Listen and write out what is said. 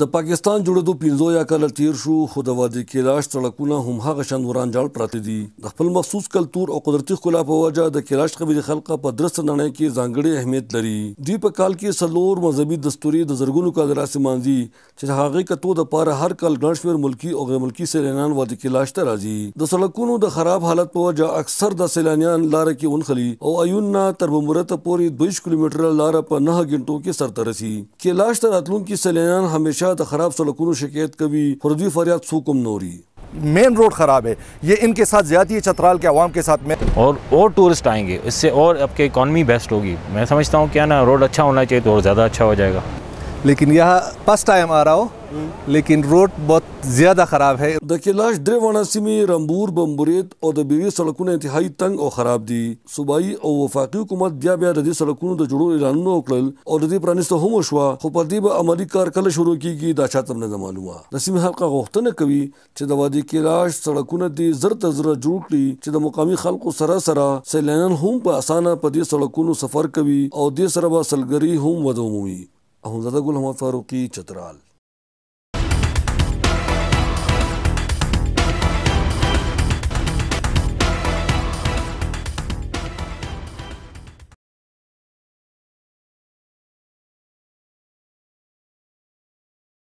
د پاکستان جوړېدو 15 یا کال تیر شو خو د وادي کیلاش سړکونه هم هغه شان ورانجال پراته دي د خپل مخصوص کلتور او قدرتي خلا په وجه د کیلاش قبیله خلکو په درس نه کې ځانګړي اهمیت لري دوی په کال کې سلور مذهبي دستوري د زرګونو کال راسي مانځي چې هغه کتو د پاره هر کال ګڼ شمیر ملکی او غیر ملکی سیلانیان وادي کیلاش ته راځي د سړکونو د خراب حالت په وجه اکثر د سیلانیان لار کې اونخلي او ایون نه تر بمرته پورې 2 کیلومتر لار په 9 غنټو کې سرته رسي کیلاش ته راتلونکو سیلانیان همیشه हमेशा खराब सड़कों शिकायत कभी फर्जी फरियाद सूकम नोरी मेन रोड ख़राब है ये इनके साथ ज़्यादा चतराल के आवाम के साथ में और और टूरिस्ट आएंगे इससे और आपकी इकानमी बेस्ट होगी मैं समझता हूँ क्या ना रोड अच्छा होना चाहिए तो और ज़्यादा अच्छा हो जाएगा लेकिन यहाँ फर्स्ट टाइम आ रहा हो लेकिन रोड बहुत ज़्यादा ख़राब है د کلاش درې وانه سیمې رمبور بمبورید او د بیوی سړکونه انتهایی تنگ او خراب دي صوبایي او وفاقي حکومت بیا بیا د دې سړکونو د جوړولو اعلانونه وکړل او د دې پرانیستو هم شو خو په دې به عملی کار کله شروع کیږي دا چاته نه معلومه د سیمې حلقه غوښتنه کوي چې د وادي کلاش سړکونه دې زر تر زر جوړ کړي چې د مقامي خلکو سره سره سیلانیان هم په اسانه په دې سړکونو سفر کوي او دې سره به سلګري هم ودوموي अहमदुल फारूकी चतराल